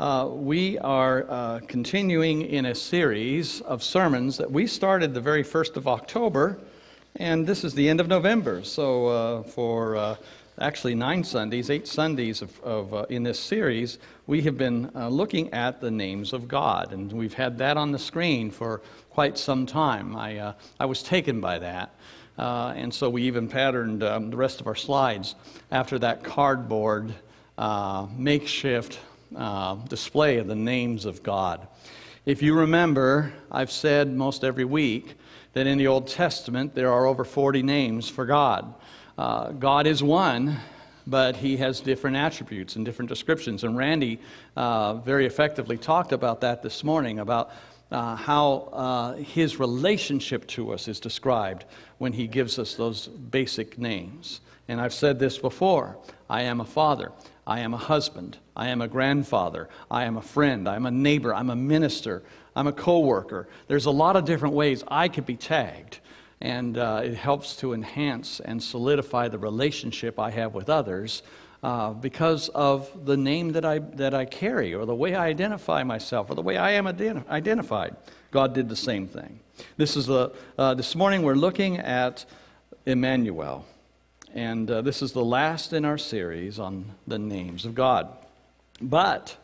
Uh, we are uh, continuing in a series of sermons that we started the very first of October, and this is the end of November. So, uh, for uh, actually nine Sundays, eight Sundays of, of uh, in this series, we have been uh, looking at the names of God, and we've had that on the screen for quite some time. I, I was taken by that. and so we even patterned um, the rest of our slides after that cardboard makeshift uh, display of the names of God. If you remember, I've said most every week that in the Old Testament there are over 40 names for God. Uh, God is one, but he has different attributes and different descriptions. And Randy uh, very effectively talked about that this morning about uh, how uh, his relationship to us is described when he gives us those basic names. And I've said this before I am a father, I am a husband. I am a grandfather. I am a friend. I'm a neighbor. I'm a minister. I'm a coworker. There's a lot of different ways I could be tagged. And uh, it helps to enhance and solidify the relationship I have with others uh, because of the name that I, that I carry or the way I identify myself or the way I am identified. God did the same thing. This, is the uh, this morning we're looking at Emmanuel. And uh, this is the last in our series on the names of God. But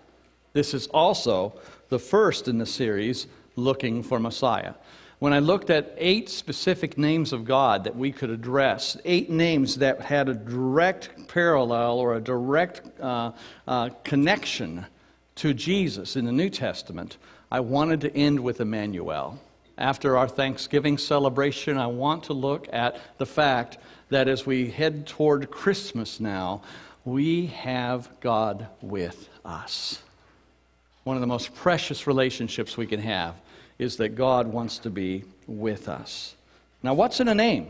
this is also the first in the series looking for Messiah. When I looked at eight specific names of God that we could address, eight names that had a direct parallel or a direct uh, uh, connection to Jesus in the New Testament, I wanted to end with Emmanuel. After our Thanksgiving celebration, I want to look at the fact that as we head toward Christmas now, we have God with us. One of the most precious relationships we can have is that God wants to be with us. Now, what's in a name?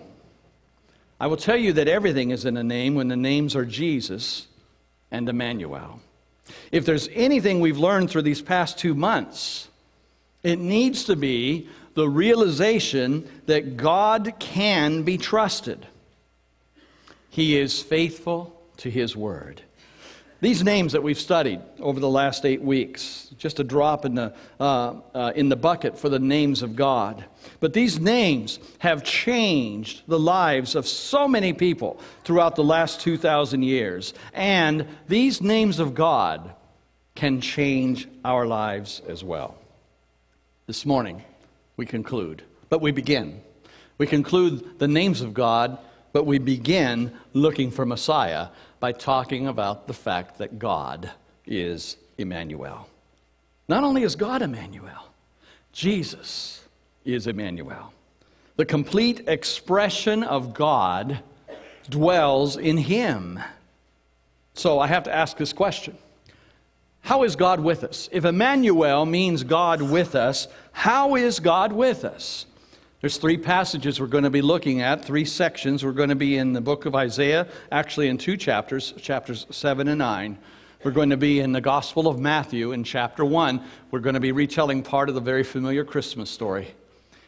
I will tell you that everything is in a name when the names are Jesus and Emmanuel. If there's anything we've learned through these past two months, it needs to be the realization that God can be trusted. He is faithful to His word. These names that we've studied over the last eight weeks, just a drop in the, uh, uh, in the bucket for the names of God. But these names have changed the lives of so many people throughout the last 2,000 years. And these names of God can change our lives as well. This morning, we conclude, but we begin. We conclude the names of God but we begin looking for Messiah by talking about the fact that God is Emmanuel. Not only is God Emmanuel, Jesus is Emmanuel. The complete expression of God dwells in him. So I have to ask this question How is God with us? If Emmanuel means God with us, how is God with us? There's three passages we're going to be looking at, three sections. We're going to be in the book of Isaiah, actually in two chapters, chapters 7 and 9. We're going to be in the Gospel of Matthew in chapter 1. We're going to be retelling part of the very familiar Christmas story.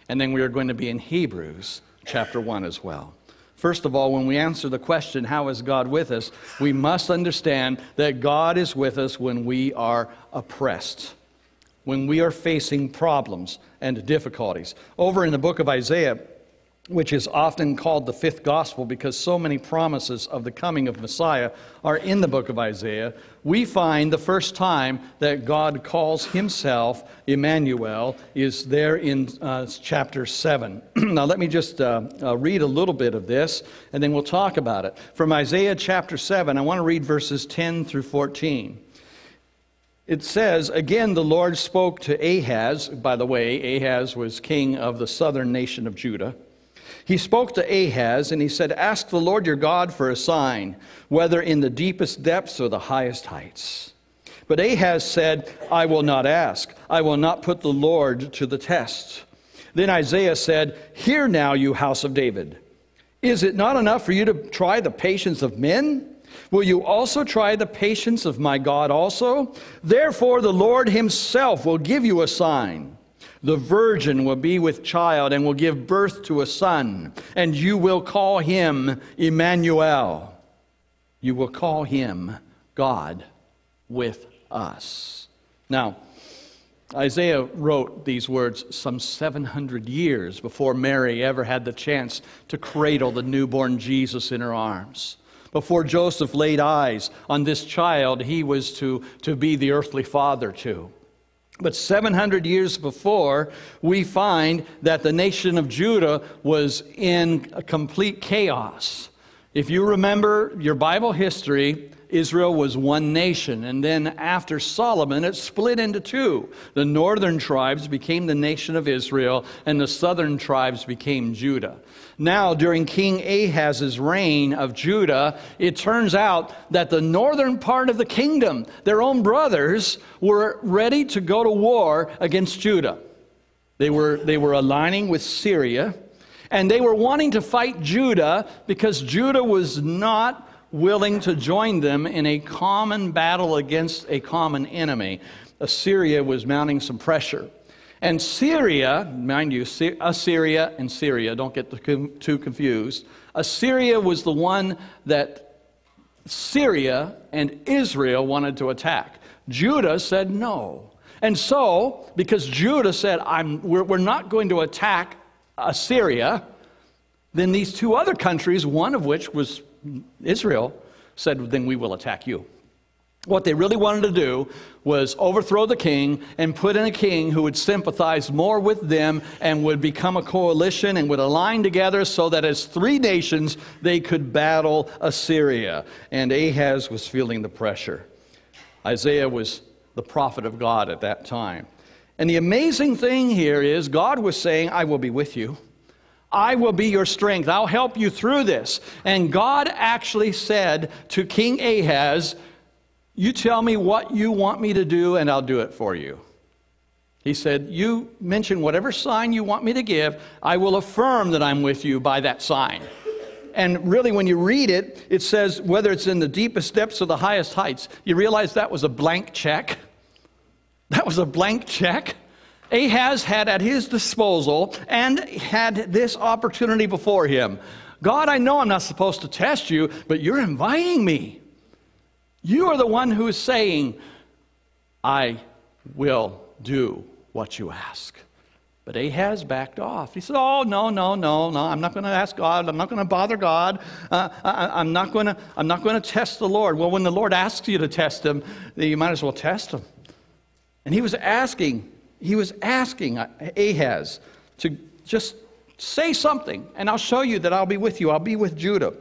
And then we are going to be in Hebrews chapter 1 as well. First of all, when we answer the question, How is God with us? we must understand that God is with us when we are oppressed when we are facing problems and difficulties. Over in the book of Isaiah, which is often called the fifth gospel because so many promises of the coming of Messiah are in the book of Isaiah, we find the first time that God calls himself Emmanuel is there in uh, chapter 7. now, let me just uh, uh, read a little bit of this and then we'll talk about it. From Isaiah chapter 7, I want to read verses 10 through 14 it says, Again, the Lord spoke to Ahaz. By the way, Ahaz was king of the southern nation of Judah. He spoke to Ahaz and he said, Ask the Lord your God for a sign, whether in the deepest depths or the highest heights. But Ahaz said, I will not ask. I will not put the Lord to the test. Then Isaiah said, Hear now, you house of David. Is it not enough for you to try the patience of men? Will you also try the patience of my God also? Therefore, the Lord himself will give you a sign. The virgin will be with child and will give birth to a son, and you will call him Emmanuel. You will call him God with us. Now, Isaiah wrote these words some 700 years before Mary ever had the chance to cradle the newborn Jesus in her arms before Joseph laid eyes on this child he was to, to be the earthly father to. But 700 years before, we find that the nation of Judah was in complete chaos. If you remember your Bible history, Israel was one nation. And then after Solomon, it split into two. The northern tribes became the nation of Israel, and the southern tribes became Judah. Now, during King Ahaz's reign of Judah, it turns out that the northern part of the kingdom, their own brothers, were ready to go to war against Judah. They were, they were aligning with Syria, and they were wanting to fight Judah because Judah was not willing to join them in a common battle against a common enemy. Assyria was mounting some pressure. And Syria, mind you, Assyria and Syria, don't get too confused. Assyria was the one that Syria and Israel wanted to attack. Judah said no. And so, because Judah said, we're, we're not going to attack Assyria, then these two other countries, one of which was Israel said, Then we will attack you. What they really wanted to do was overthrow the king and put in a king who would sympathize more with them and would become a coalition and would align together so that as three nations they could battle Assyria. And Ahaz was feeling the pressure. Isaiah was the prophet of God at that time. And the amazing thing here is God was saying, I will be with you. I will be your strength. I'll help you through this. And God actually said to King Ahaz, You tell me what you want me to do, and I'll do it for you. He said, You mention whatever sign you want me to give, I will affirm that I'm with you by that sign. And really, when you read it, it says whether it's in the deepest depths or the highest heights, you realize that was a blank check. That was a blank check. Ahaz had at his disposal and had this opportunity before him God, I know I'm not supposed to test you, but you're inviting me. You are the one who is saying, I will do what you ask. But Ahaz backed off. He said, Oh, no, no, no, no. I'm not going to ask God. I'm not going to bother God. Uh, I, am not going to test the Lord. Well, when the Lord asks you to test him, you might as well test him. And he was asking he was asking Ahaz to just say something, and I'll show you that I'll be with you. I'll be with Judah.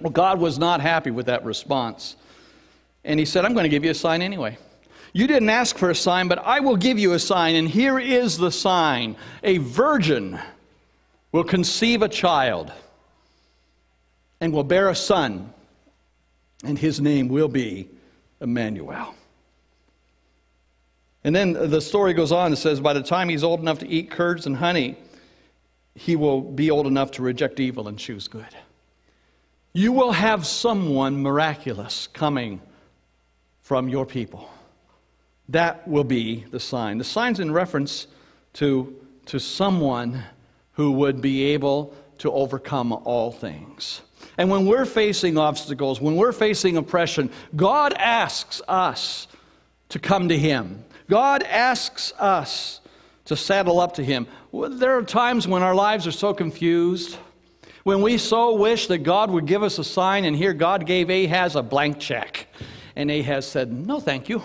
Well, God was not happy with that response. And he said, I'm going to give you a sign anyway. You didn't ask for a sign, but I will give you a sign, and here is the sign a virgin will conceive a child and will bear a son, and his name will be Emmanuel. And then the story goes on. It says, By the time he's old enough to eat curds and honey, he will be old enough to reject evil and choose good. You will have someone miraculous coming from your people. That will be the sign. The sign's in reference to, to someone who would be able to overcome all things. And when we're facing obstacles, when we're facing oppression, God asks us to come to Him God asks us to saddle up to Him. There are times when our lives are so confused, when we so wish that God would give us a sign, and here God gave Ahaz a blank check. And Ahaz said, No, thank you.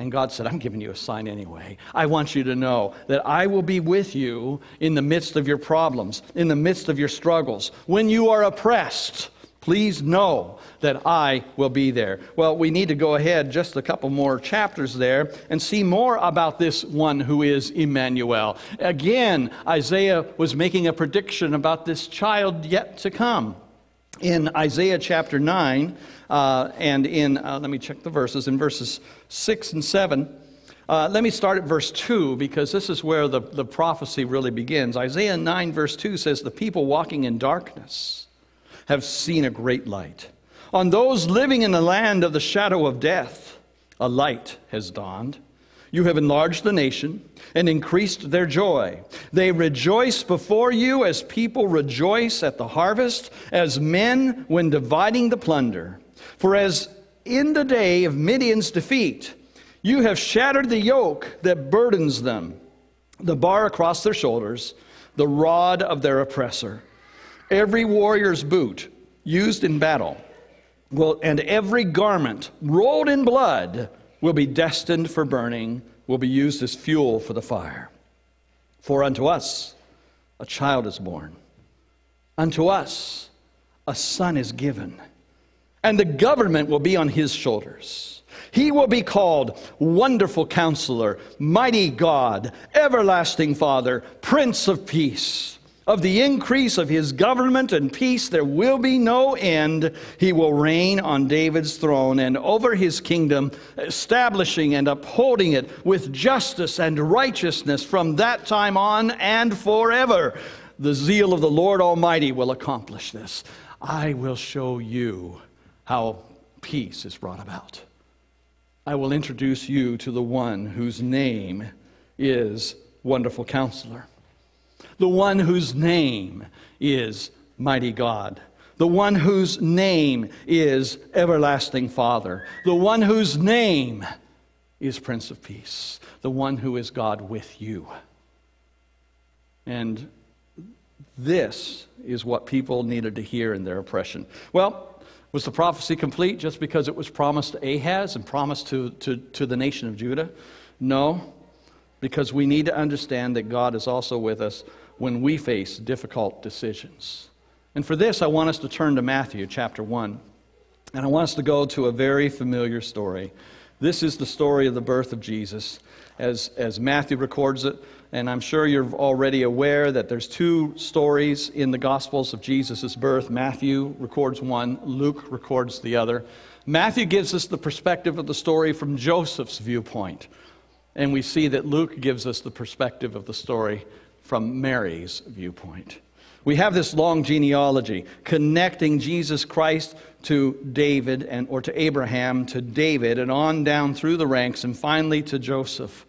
And God said, I'm giving you a sign anyway. I want you to know that I will be with you in the midst of your problems, in the midst of your struggles. When you are oppressed, please know that I will be there. Well, we need to go ahead just a couple more chapters there and see more about this one who is Emmanuel. Again, Isaiah was making a prediction about this child yet to come. In Isaiah chapter 9, uh, and in, uh, let me check the verses, in verses 6 and 7. Uh, let me start at verse 2 because this is where the, the prophecy really begins. Isaiah 9, verse 2 says, The people walking in darkness have seen a great light. On those living in the land of the shadow of death, a light has dawned. You have enlarged the nation and increased their joy. They rejoice before you as people rejoice at the harvest, as men when dividing the plunder. For as in the day of Midian's defeat, you have shattered the yoke that burdens them, the bar across their shoulders, the rod of their oppressor. Every warrior's boot used in battle will, and every garment rolled in blood will be destined for burning, will be used as fuel for the fire. For unto us a child is born, unto us a son is given, and the government will be on his shoulders. He will be called Wonderful Counselor, Mighty God, Everlasting Father, Prince of Peace. Of the increase of his government and peace there will be no end. He will reign on David's throne and over his kingdom, establishing and upholding it with justice and righteousness from that time on and forever. The zeal of the Lord Almighty will accomplish this. I will show you how peace is brought about. I will introduce you to the one whose name is Wonderful Counselor the one whose name is Mighty God, the one whose name is Everlasting Father, the one whose name is Prince of Peace, the one who is God with you. And this is what people needed to hear in their oppression. Well, was the prophecy complete just because it was promised to Ahaz and promised to, to, to the nation of Judah? No, because we need to understand that God is also with us when we face difficult decisions. And for this, I want us to turn to Matthew chapter 1. And I want us to go to a very familiar story. This is the story of the birth of Jesus as, as Matthew records it. And I'm sure you're already aware that there's two stories in the Gospels of Jesus' birth. Matthew records one, Luke records the other. Matthew gives us the perspective of the story from Joseph's viewpoint. And we see that Luke gives us the perspective of the story from Mary's viewpoint. We have this long genealogy connecting Jesus Christ to David and or to Abraham to David and on down through the ranks and finally to Joseph.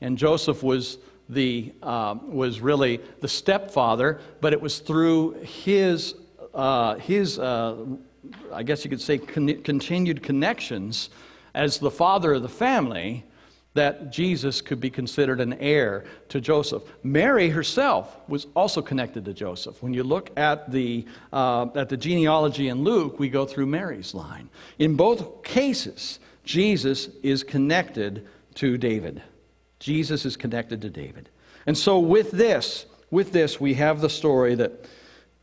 And Joseph was the uh, was really the stepfather, but it was through his uh, his uh, I guess you could say con continued connections as the father of the family that Jesus could be considered an heir to Joseph. Mary herself was also connected to Joseph. When you look at the, uh, at the genealogy in Luke, we go through Mary's line. In both cases, Jesus is connected to David. Jesus is connected to David. And so with this, with this, we have the story that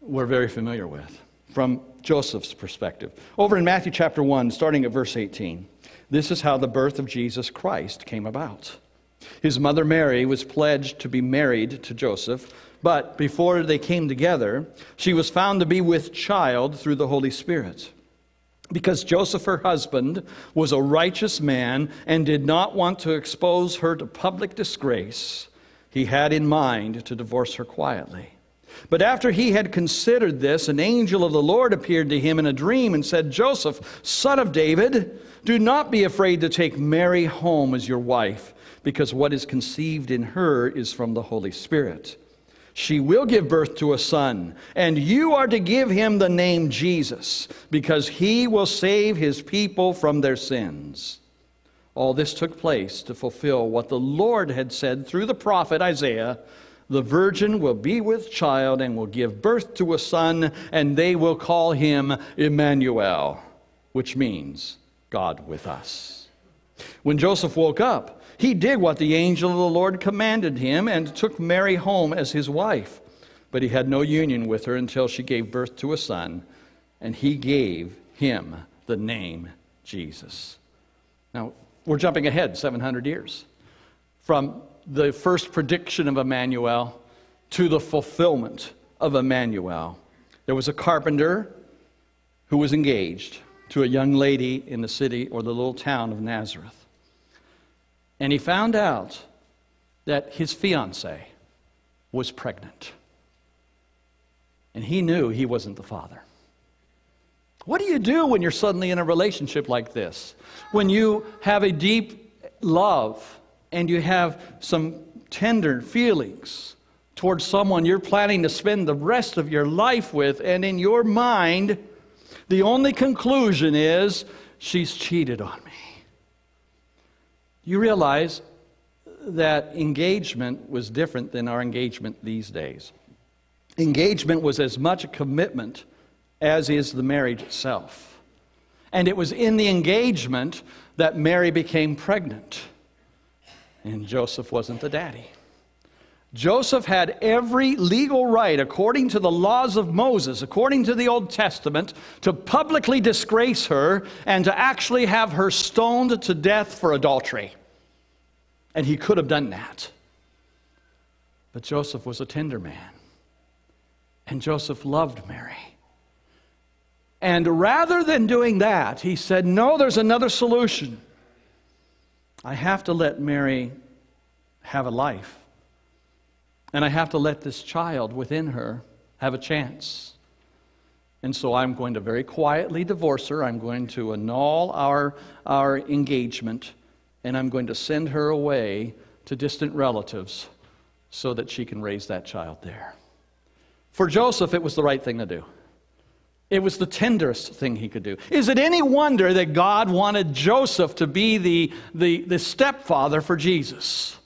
we're very familiar with from Joseph's perspective. Over in Matthew chapter 1, starting at verse 18. This is how the birth of Jesus Christ came about. His mother Mary was pledged to be married to Joseph, but before they came together, she was found to be with child through the Holy Spirit. Because Joseph, her husband, was a righteous man and did not want to expose her to public disgrace, he had in mind to divorce her quietly. But after he had considered this, an angel of the Lord appeared to him in a dream and said, Joseph, son of David, do not be afraid to take Mary home as your wife, because what is conceived in her is from the Holy Spirit. She will give birth to a son, and you are to give him the name Jesus, because he will save his people from their sins. All this took place to fulfill what the Lord had said through the prophet Isaiah the virgin will be with child and will give birth to a son, and they will call him Emmanuel, which means God with us. When Joseph woke up, he did what the angel of the Lord commanded him and took Mary home as his wife. But he had no union with her until she gave birth to a son, and he gave him the name Jesus. Now, we're jumping ahead 700 years from the first prediction of Emmanuel to the fulfillment of Emmanuel. There was a carpenter who was engaged to a young lady in the city or the little town of Nazareth. And he found out that his fiancee was pregnant. And he knew he wasn't the father. What do you do when you're suddenly in a relationship like this? When you have a deep love and you have some tender feelings towards someone you're planning to spend the rest of your life with, and in your mind, the only conclusion is she's cheated on me. You realize that engagement was different than our engagement these days. Engagement was as much a commitment as is the marriage itself. And it was in the engagement that Mary became pregnant and Joseph wasn't the daddy. Joseph had every legal right, according to the laws of Moses, according to the Old Testament, to publicly disgrace her and to actually have her stoned to death for adultery. And he could have done that. But Joseph was a tender man, and Joseph loved Mary. And rather than doing that, he said, No, there's another solution. I have to let Mary have a life. And I have to let this child within her have a chance. And so I'm going to very quietly divorce her. I'm going to annul our, our engagement. And I'm going to send her away to distant relatives so that she can raise that child there. For Joseph, it was the right thing to do. It was the tenderest thing he could do. Is it any wonder that God wanted Joseph to be the, the, the stepfather for Jesus?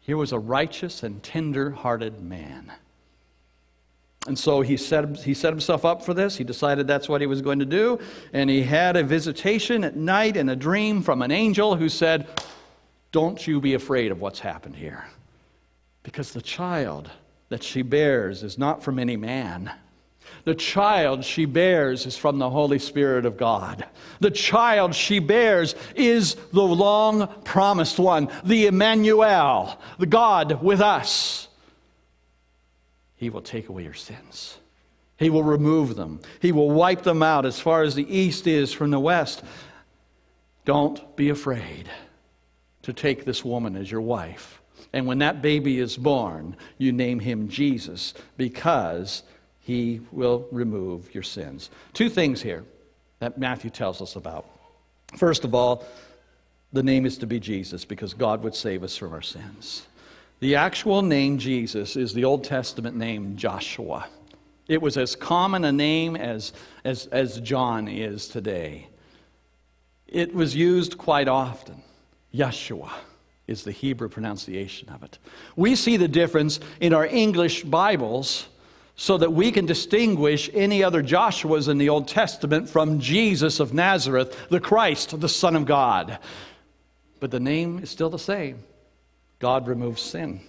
Here was a righteous and tender hearted man. And so he set, he set himself up for this. He decided that's what he was going to do. And he had a visitation at night and a dream from an angel who said, Don't you be afraid of what's happened here, because the child that she bears is not from any man the child she bears is from the Holy Spirit of God. The child she bears is the long promised one, the Emmanuel, the God with us. He will take away your sins. He will remove them. He will wipe them out as far as the east is from the west. Don't be afraid to take this woman as your wife. And when that baby is born, you name him Jesus because he will remove your sins. Two things here that Matthew tells us about. First of all, the name is to be Jesus because God would save us from our sins. The actual name Jesus is the Old Testament name Joshua. It was as common a name as, as, as John is today. It was used quite often. Yeshua is the Hebrew pronunciation of it. We see the difference in our English Bibles so that we can distinguish any other Joshuas in the Old Testament from Jesus of Nazareth, the Christ, the Son of God. But the name is still the same God removes sin.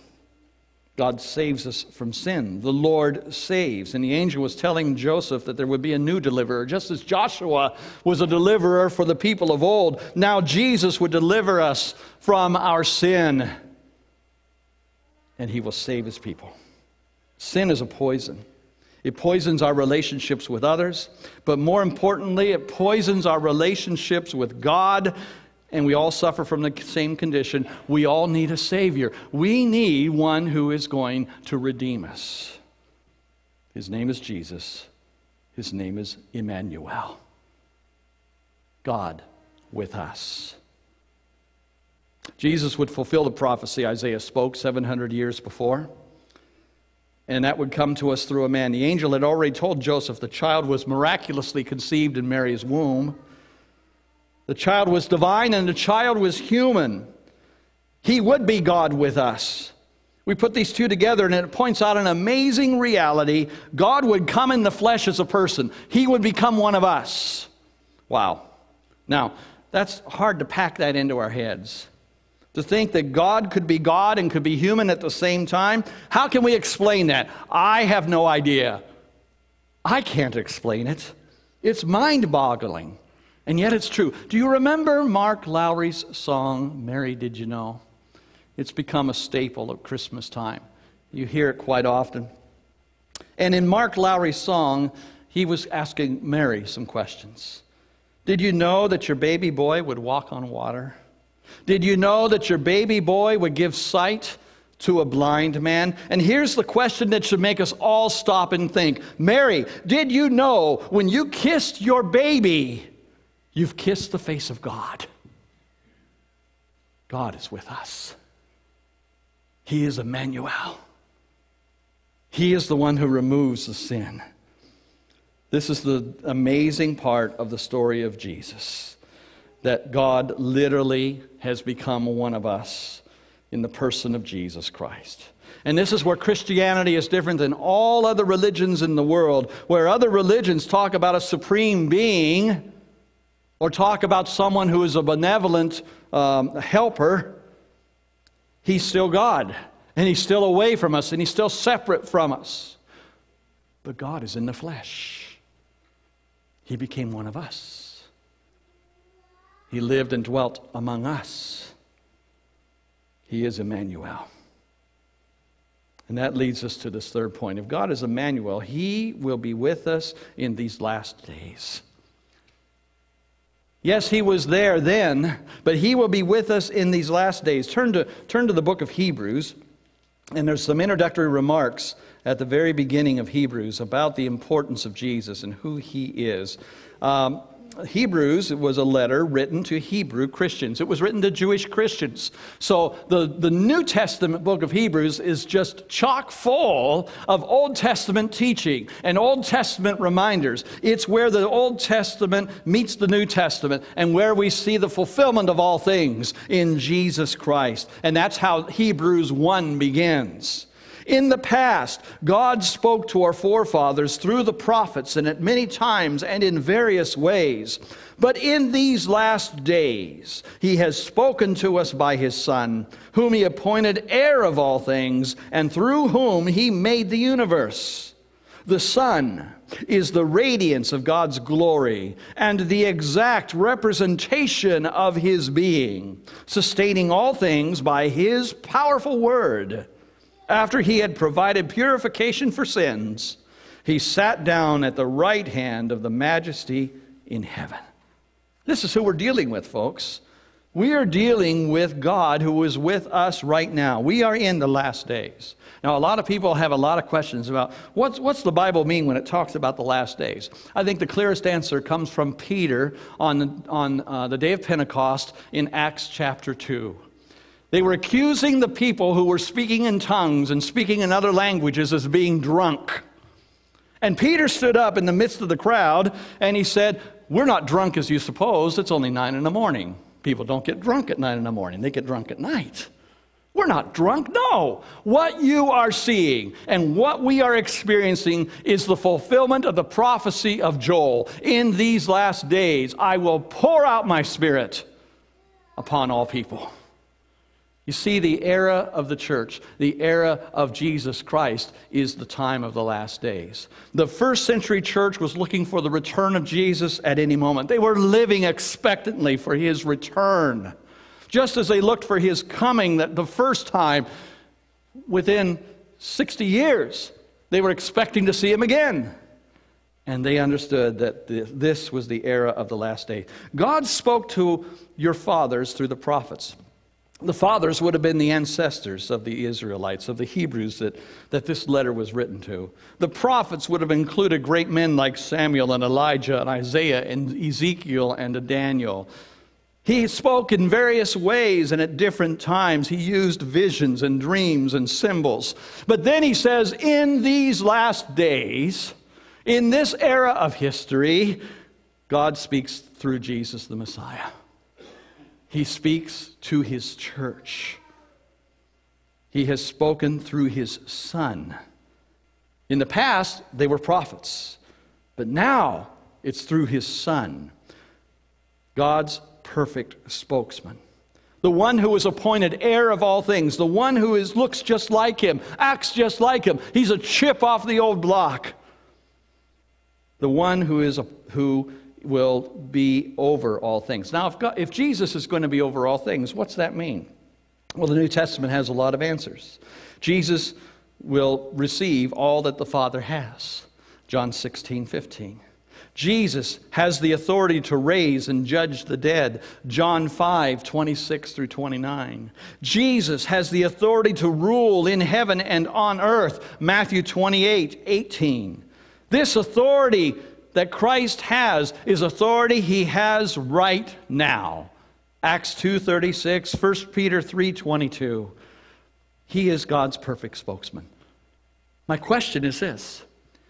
God saves us from sin. The Lord saves. And the angel was telling Joseph that there would be a new deliverer. Just as Joshua was a deliverer for the people of old, now Jesus would deliver us from our sin. And he will save his people. Sin is a poison. It poisons our relationships with others, but more importantly, it poisons our relationships with God, and we all suffer from the same condition. We all need a Savior. We need one who is going to redeem us. His name is Jesus, His name is Emmanuel. God with us. Jesus would fulfill the prophecy Isaiah spoke 700 years before and that would come to us through a man. The angel had already told Joseph the child was miraculously conceived in Mary's womb. The child was divine and the child was human. He would be God with us. We put these two together and it points out an amazing reality. God would come in the flesh as a person, He would become one of us. Wow. Now, that's hard to pack that into our heads. To think that God could be God and could be human at the same time, how can we explain that? I have no idea. I can't explain it. It's mind boggling. And yet it's true. Do you remember Mark Lowry's song, Mary Did You Know? It's become a staple at Christmas time. You hear it quite often. And in Mark Lowry's song, he was asking Mary some questions. Did you know that your baby boy would walk on water? Did you know that your baby boy would give sight to a blind man? And here's the question that should make us all stop and think Mary, did you know when you kissed your baby, you've kissed the face of God? God is with us. He is Emmanuel. He is the one who removes the sin. This is the amazing part of the story of Jesus that God literally has become one of us in the person of Jesus Christ. And this is where Christianity is different than all other religions in the world, where other religions talk about a supreme being or talk about someone who is a benevolent um, helper. He's still God, and he's still away from us, and he's still separate from us. But God is in the flesh, he became one of us. He lived and dwelt among us. He is Emmanuel. And that leads us to this third point. If God is Emmanuel, He will be with us in these last days. Yes, He was there then, but He will be with us in these last days. Turn to, turn to the book of Hebrews, and there's some introductory remarks at the very beginning of Hebrews about the importance of Jesus and who He is. Um, Hebrews was a letter written to Hebrew Christians. It was written to Jewish Christians. So the, the New Testament book of Hebrews is just chock full of Old Testament teaching and Old Testament reminders. It's where the Old Testament meets the New Testament and where we see the fulfillment of all things in Jesus Christ. And that's how Hebrews 1 begins. In the past, God spoke to our forefathers through the prophets and at many times and in various ways. But in these last days, he has spoken to us by his Son, whom he appointed heir of all things, and through whom he made the universe. The Son is the radiance of God's glory and the exact representation of His being, sustaining all things by His powerful word. After he had provided purification for sins, he sat down at the right hand of the majesty in heaven. This is who we're dealing with, folks. We are dealing with God who is with us right now. We are in the last days. Now, a lot of people have a lot of questions about what's, what's the Bible mean when it talks about the last days? I think the clearest answer comes from Peter on, on uh, the day of Pentecost in Acts chapter 2. They were accusing the people who were speaking in tongues and speaking in other languages as being drunk. And Peter stood up in the midst of the crowd and he said, We're not drunk as you suppose. It's only nine in the morning. People don't get drunk at nine in the morning, they get drunk at night. We're not drunk. No. What you are seeing and what we are experiencing is the fulfillment of the prophecy of Joel. In these last days, I will pour out my spirit upon all people. You see, the era of the church, the era of Jesus Christ, is the time of the last days. The first century church was looking for the return of Jesus at any moment. They were living expectantly for his return, just as they looked for his coming that the first time within 60 years, they were expecting to see him again. And they understood that this was the era of the last day. God spoke to your fathers through the prophets the fathers would have been the ancestors of the Israelites, of the Hebrews that, that this letter was written to. The prophets would have included great men like Samuel and Elijah and Isaiah and Ezekiel and Daniel. He spoke in various ways and at different times. He used visions and dreams and symbols. But then he says, in these last days, in this era of history, God speaks through Jesus the Messiah. He speaks to his church. He has spoken through his son. In the past, they were prophets, but now it's through his son, God's perfect spokesman. The one who was appointed heir of all things, the one who is, looks just like him, acts just like him. He's a chip off the old block. The one who is, who will be over all things. Now, if, God, if Jesus is going to be over all things, what's that mean? Well, the New Testament has a lot of answers. Jesus will receive all that the Father has. John 16, 15. Jesus has the authority to raise and judge the dead. John 5, 26 through 29. Jesus has the authority to rule in heaven and on earth. Matthew 28, 18. This authority that Christ has is authority he has right now. Acts 2:36, 1 Peter 3:22. He is God's perfect spokesman. My question is this: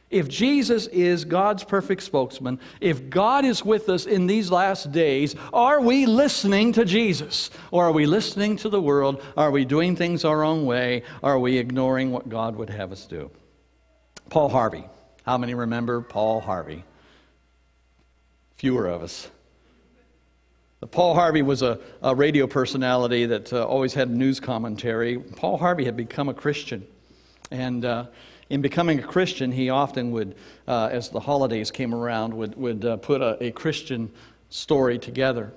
if Jesus is God's perfect spokesman, if God is with us in these last days, are we listening to Jesus? Or are we listening to the world? Are we doing things our own way? Are we ignoring what God would have us do? Paul Harvey. How many remember Paul Harvey? fewer of us. Paul Harvey was a, a radio personality that uh, always had news commentary. Paul Harvey had become a Christian. And uh, in becoming a Christian, he often would, uh, as the holidays came around, would, would uh, put a, a Christian story together.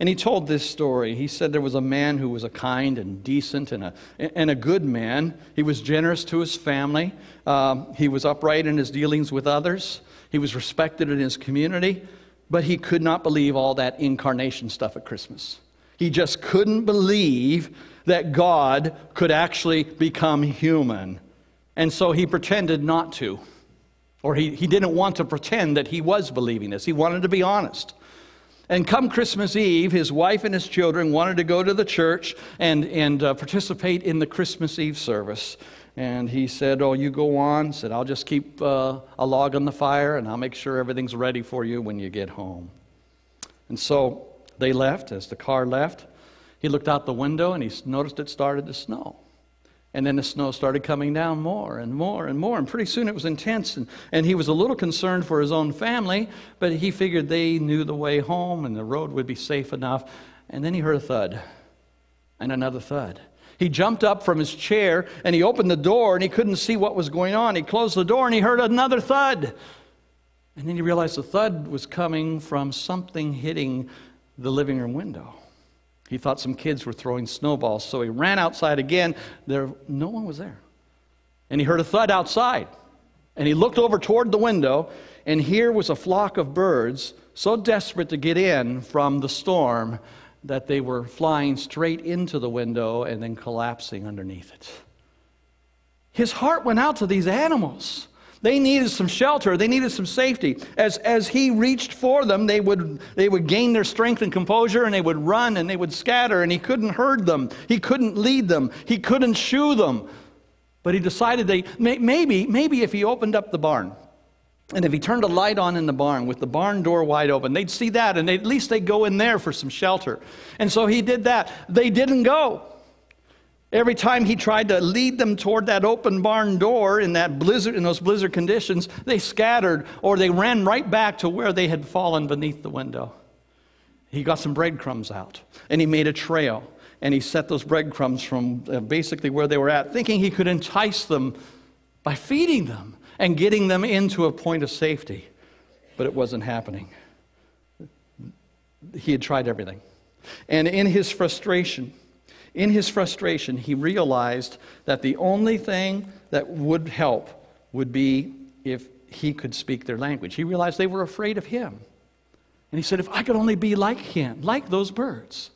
And he told this story. He said there was a man who was a kind and decent and a, and a good man. He was generous to his family. Um, he was upright in his dealings with others. He was respected in his community. But he could not believe all that incarnation stuff at Christmas. He just couldn't believe that God could actually become human. And so he pretended not to. Or he, he didn't want to pretend that he was believing this. He wanted to be honest. And come Christmas Eve, his wife and his children wanted to go to the church and, and uh, participate in the Christmas Eve service. And he said, Oh, you go on. said, I'll just keep uh, a log on the fire and I'll make sure everything's ready for you when you get home. And so they left. As the car left, he looked out the window and he noticed it started to snow. And then the snow started coming down more and more and more. And pretty soon it was intense. And, and he was a little concerned for his own family, but he figured they knew the way home and the road would be safe enough. And then he heard a thud and another thud he jumped up from his chair and he opened the door and he couldn't see what was going on. He closed the door and he heard another thud. And then he realized the thud was coming from something hitting the living room window. He thought some kids were throwing snowballs, so he ran outside again. There, no one was there. And he heard a thud outside. And he looked over toward the window, and here was a flock of birds so desperate to get in from the storm that they were flying straight into the window and then collapsing underneath it. His heart went out to these animals. They needed some shelter. They needed some safety. As, as he reached for them, they would, they would gain their strength and composure and they would run and they would scatter, and he couldn't herd them. He couldn't lead them. He couldn't shoe them. But he decided they, maybe, maybe if he opened up the barn, and if he turned a light on in the barn with the barn door wide open, they'd see that and at least they'd go in there for some shelter. And so he did that. They didn't go. Every time he tried to lead them toward that open barn door in that blizzard in those blizzard conditions, they scattered or they ran right back to where they had fallen beneath the window. He got some breadcrumbs out and he made a trail and he set those breadcrumbs from uh, basically where they were at, thinking he could entice them by feeding them and getting them into a point of safety, but it wasn't happening. He had tried everything. And in his frustration, in his frustration, he realized that the only thing that would help would be if he could speak their language. He realized they were afraid of him. And he said, If I could only be like him, like those birds,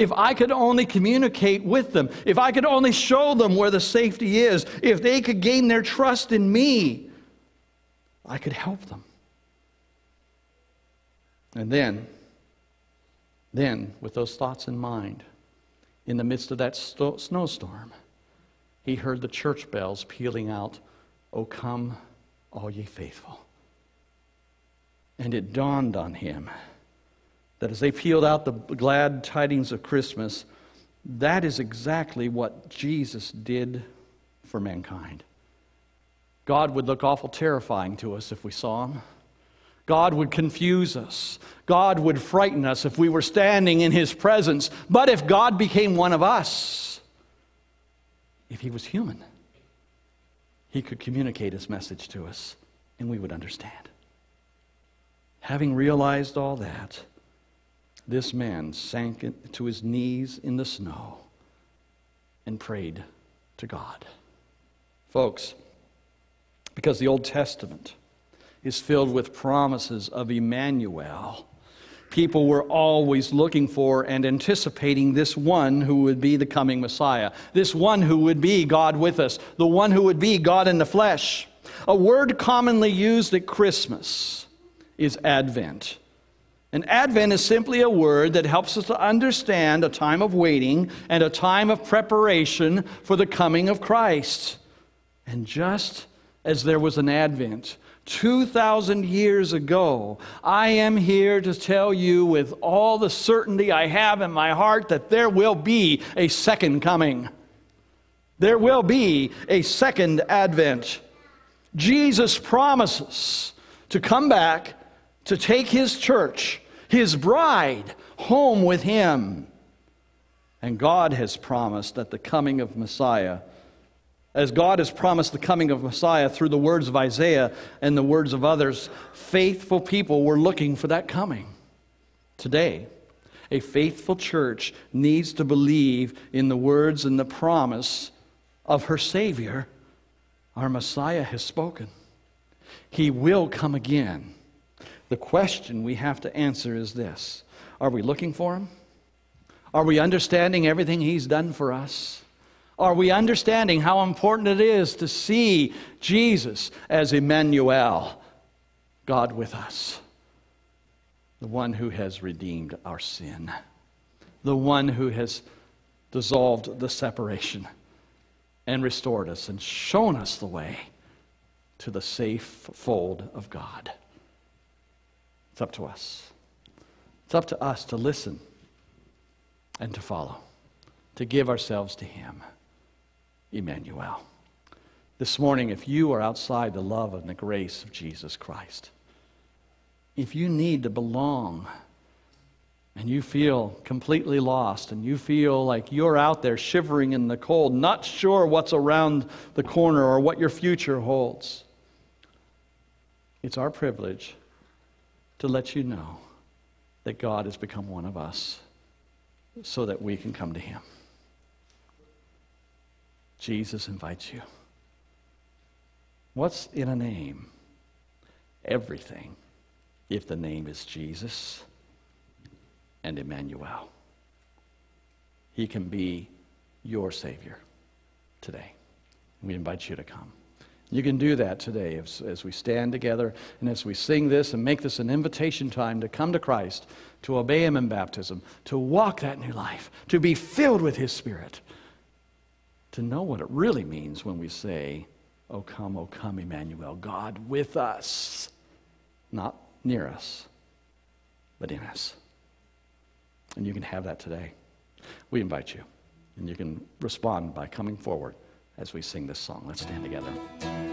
if I could only communicate with them, if I could only show them where the safety is, if they could gain their trust in me, I could help them. And then, then, with those thoughts in mind, in the midst of that snowstorm, he heard the church bells pealing out, O oh, come, all ye faithful. And it dawned on him that as they peeled out the glad tidings of Christmas, that is exactly what Jesus did for mankind. God would look awful terrifying to us if we saw him. God would confuse us. God would frighten us if we were standing in his presence. But if God became one of us, if he was human, he could communicate his message to us and we would understand. Having realized all that, this man sank to his knees in the snow and prayed to God. Folks, because the Old Testament is filled with promises of Emmanuel, people were always looking for and anticipating this one who would be the coming Messiah, this one who would be God with us, the one who would be God in the flesh. A word commonly used at Christmas is Advent. And Advent is simply a word that helps us to understand a time of waiting and a time of preparation for the coming of Christ. And just as there was an Advent 2,000 years ago, I am here to tell you with all the certainty I have in my heart that there will be a second coming. There will be a second Advent. Jesus promises to come back to take his church, his bride, home with him. And God has promised that the coming of Messiah, as God has promised the coming of Messiah through the words of Isaiah and the words of others, faithful people were looking for that coming. Today, a faithful church needs to believe in the words and the promise of her Savior. Our Messiah has spoken. He will come again. The question we have to answer is this Are we looking for Him? Are we understanding everything He's done for us? Are we understanding how important it is to see Jesus as Emmanuel, God with us, the one who has redeemed our sin, the one who has dissolved the separation and restored us and shown us the way to the safe fold of God? It's up to us. It's up to us to listen and to follow, to give ourselves to Him, Emmanuel. This morning, if you are outside the love and the grace of Jesus Christ, if you need to belong, and you feel completely lost, and you feel like you're out there shivering in the cold, not sure what's around the corner or what your future holds, it's our privilege to let you know that God has become one of us so that we can come to Him. Jesus invites you. What's in a name? Everything, if the name is Jesus and Emmanuel. He can be your Savior today. We invite you to come. You can do that today as, as, we stand together and as we sing this and make this an invitation time to come to Christ, to obey Him in baptism, to walk that new life, to be filled with His Spirit, to know what it really means when we say, O oh, come, O oh, come, Emmanuel, God with us, not near us, but in us. And you can have that today. We invite you, and you can respond by coming forward as we sing this song. Let's stand together.